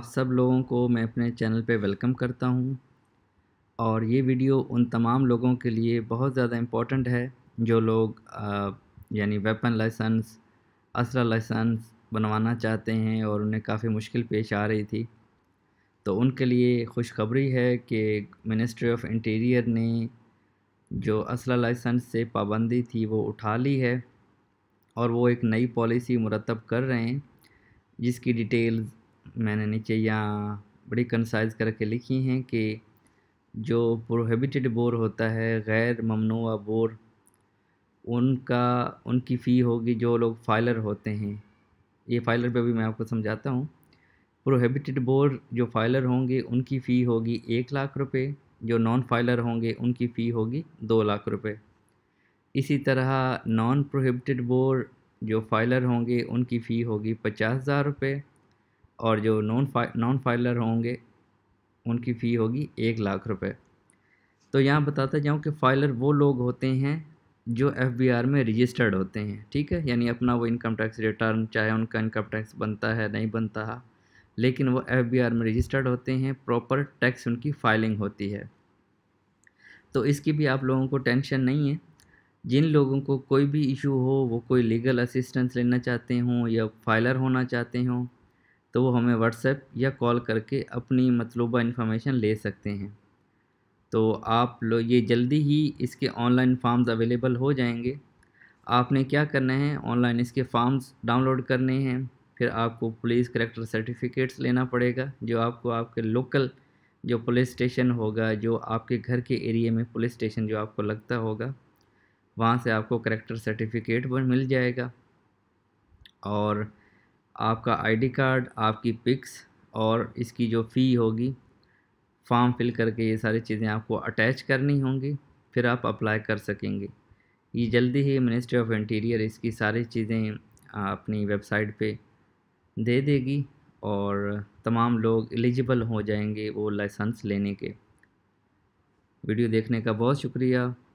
आप सब लोगों को मैं अपने चैनल पे वेलकम करता हूँ और ये वीडियो उन तमाम लोगों के लिए बहुत ज़्यादा इम्पोर्टेंट है जो लोग यानी वेपन लाइसेंस असला लाइसेंस बनवाना चाहते हैं और उन्हें काफ़ी मुश्किल पेश आ रही थी तो उनके लिए खुशखबरी है कि मिनिस्ट्री ऑफ इंटीरियर ने जो असला लाइसेंस से पाबंदी थी वो उठा ली है और वो एक नई पॉलिसी मुरतब कर रहे हैं जिसकी डिटेल्स मैंने नीचे यहाँ बड़ी कंसाइज करके लिखी हैं कि जो प्रोहिबिटेड बोर होता है गैर ममनू बोर उनका उनकी फ़ी होगी जो लोग फाइलर होते हैं ये फाइलर पे भी मैं आपको समझाता हूँ प्रोहिबिटेड बोर जो फाइलर होंगे उनकी फ़ी होगी एक लाख रुपए जो नॉन फाइलर होंगे उनकी फ़ी होगी दो लाख रुपए इसी तरह नॉन प्रोहिबिटेड बोर जो फाइलर होंगे उनकी फ़ी होगी पचास हज़ार रुपये और जो नॉन फाइ नॉन फाइलर होंगे उनकी फ़ी होगी एक लाख रुपए तो यहाँ बताता जाऊँ कि फाइलर वो लोग होते हैं जो एफ में रजिस्टर्ड होते हैं ठीक है यानी अपना वो इनकम टैक्स रिटर्न चाहे उनका इनकम टैक्स बनता है नहीं बनता लेकिन वो एफ में रजिस्टर्ड होते हैं प्रॉपर टैक्स उनकी फाइलिंग होती है तो इसकी भी आप लोगों को टेंशन नहीं है जिन लोगों को कोई भी इशू हो वो कोई लीगल असिस्टेंस लेना चाहते हों या फाइलर होना चाहते हों तो वो हमें व्हाट्सएप या कॉल करके अपनी मतलूबा इन्फॉर्मेशन ले सकते हैं तो आप लोग ये जल्दी ही इसके ऑनलाइन फॉर्म्स अवेलेबल हो जाएंगे आपने क्या करना है ऑनलाइन इसके फॉर्म्स डाउनलोड करने हैं फिर आपको पुलिस करेक्टर सर्टिफिकेट्स लेना पड़ेगा जो आपको आपके लोकल जो पुलिस स्टेशन होगा जो आपके घर के एरिए में पुलिस स्टेशन जो आपको लगता होगा वहाँ से आपको करेक्टर सर्टिफिकेट पर मिल जाएगा और आपका आईडी कार्ड आपकी पिक्स और इसकी जो फ़ी होगी फॉर्म फिल करके ये सारी चीज़ें आपको अटैच करनी होंगी फिर आप अप्लाई कर सकेंगे ये जल्दी ही मिनिस्ट्री ऑफ इंटीरियर इसकी सारी चीज़ें अपनी वेबसाइट पे दे देगी और तमाम लोग एलिजिबल हो जाएंगे वो लाइसेंस लेने के वीडियो देखने का बहुत शुक्रिया